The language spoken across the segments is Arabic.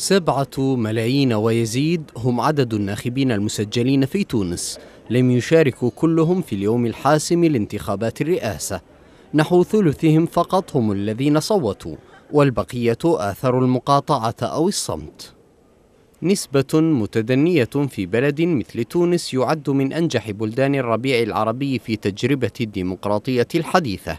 سبعة ملايين ويزيد هم عدد الناخبين المسجلين في تونس لم يشاركوا كلهم في اليوم الحاسم لانتخابات الرئاسة نحو ثلثهم فقط هم الذين صوتوا والبقية آثروا المقاطعة أو الصمت نسبة متدنية في بلد مثل تونس يعد من أنجح بلدان الربيع العربي في تجربة الديمقراطية الحديثة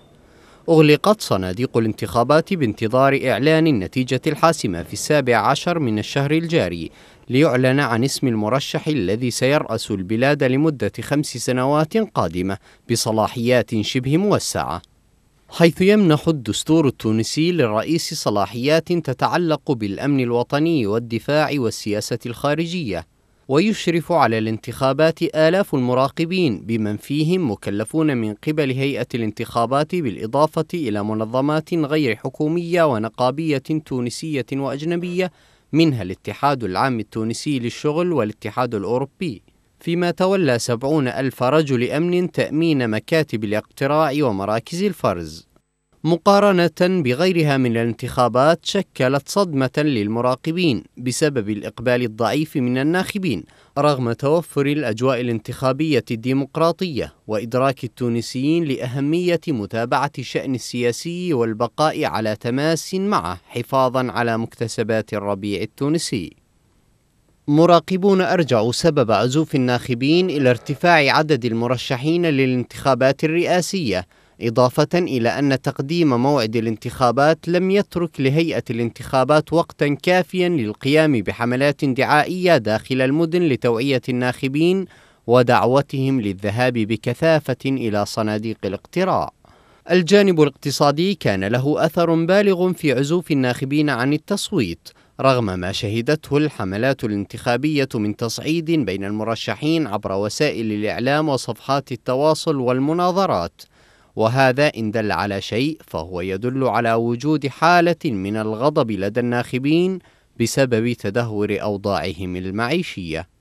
أغلقت صناديق الانتخابات بانتظار إعلان النتيجة الحاسمة في السابع عشر من الشهر الجاري ليعلن عن اسم المرشح الذي سيرأس البلاد لمدة خمس سنوات قادمة بصلاحيات شبه موسعة حيث يمنح الدستور التونسي للرئيس صلاحيات تتعلق بالأمن الوطني والدفاع والسياسة الخارجية ويشرف على الانتخابات آلاف المراقبين بمن فيهم مكلفون من قبل هيئة الانتخابات بالإضافة إلى منظمات غير حكومية ونقابية تونسية وأجنبية منها الاتحاد العام التونسي للشغل والاتحاد الأوروبي فيما تولى سبعون ألف رجل أمن تأمين مكاتب الاقتراع ومراكز الفرز مقارنة بغيرها من الانتخابات شكلت صدمة للمراقبين بسبب الإقبال الضعيف من الناخبين رغم توفر الأجواء الانتخابية الديمقراطية وإدراك التونسيين لأهمية متابعة الشأن السياسي والبقاء على تماس معه حفاظا على مكتسبات الربيع التونسي مراقبون أرجعوا سبب عزوف الناخبين إلى ارتفاع عدد المرشحين للانتخابات الرئاسية إضافة إلى أن تقديم موعد الانتخابات لم يترك لهيئة الانتخابات وقتا كافيا للقيام بحملات دعائية داخل المدن لتوعية الناخبين ودعوتهم للذهاب بكثافة إلى صناديق الاقتراع. الجانب الاقتصادي كان له أثر بالغ في عزوف الناخبين عن التصويت، رغم ما شهدته الحملات الانتخابية من تصعيد بين المرشحين عبر وسائل الإعلام وصفحات التواصل والمناظرات. وهذا إن دل على شيء فهو يدل على وجود حالة من الغضب لدى الناخبين بسبب تدهور أوضاعهم المعيشية